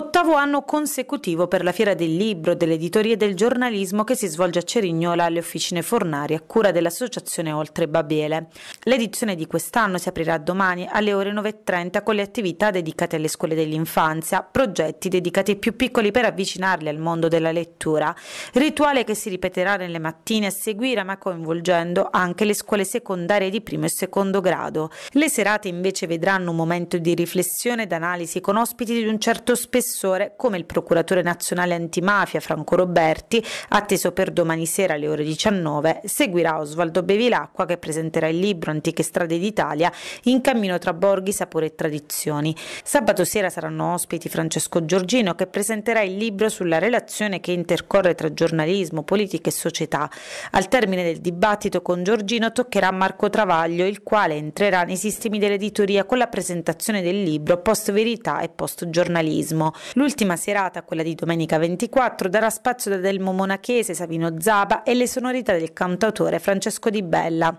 ottavo anno consecutivo per la Fiera del Libro, dell'Editoria e del Giornalismo che si svolge a Cerignola alle Officine Fornari a cura dell'Associazione Oltre Babiele. L'edizione di quest'anno si aprirà domani alle ore 9.30 con le attività dedicate alle scuole dell'infanzia, progetti dedicati ai più piccoli per avvicinarli al mondo della lettura, rituale che si ripeterà nelle mattine a seguire ma coinvolgendo anche le scuole secondarie di primo e secondo grado. Le serate invece vedranno un momento di riflessione ed analisi con ospiti di un certo spessore come il procuratore nazionale antimafia Franco Roberti, atteso per domani sera alle ore 19, seguirà Osvaldo Bevilacqua che presenterà il libro 4 antiche strade d'Italia in cammino tra borghi, sapore e tradizioni. Sabato sera saranno ospiti Francesco Giorgino che presenterà il libro sulla relazione che intercorre tra giornalismo, politica e società. Al termine del dibattito con Giorgino toccherà Marco Travaglio, il quale entrerà nei sistemi dell'editoria con la presentazione del libro Post Verità e Post Giornalismo. L'ultima serata, quella di domenica 24, darà spazio ad Adelmo Monachese, Savino Zaba e le sonorità del cantautore Francesco Di Bella.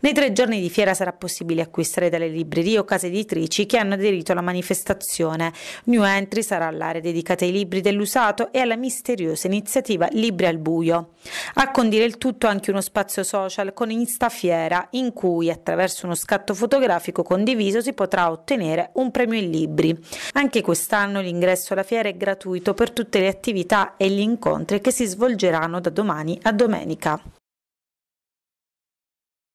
Nei tre giorni di fiera sarà possibile acquistare dalle librerie o case editrici che hanno aderito alla manifestazione. New Entry sarà l'area dedicata ai libri dell'usato e alla misteriosa iniziativa Libri al Buio. A condire il tutto anche uno spazio social con Instafiera in cui attraverso uno scatto fotografico condiviso si potrà ottenere un premio in libri. Anche quest'anno l'ingresso alla fiera è gratuito per tutte le attività e gli incontri che si svolgeranno da domani a domenica.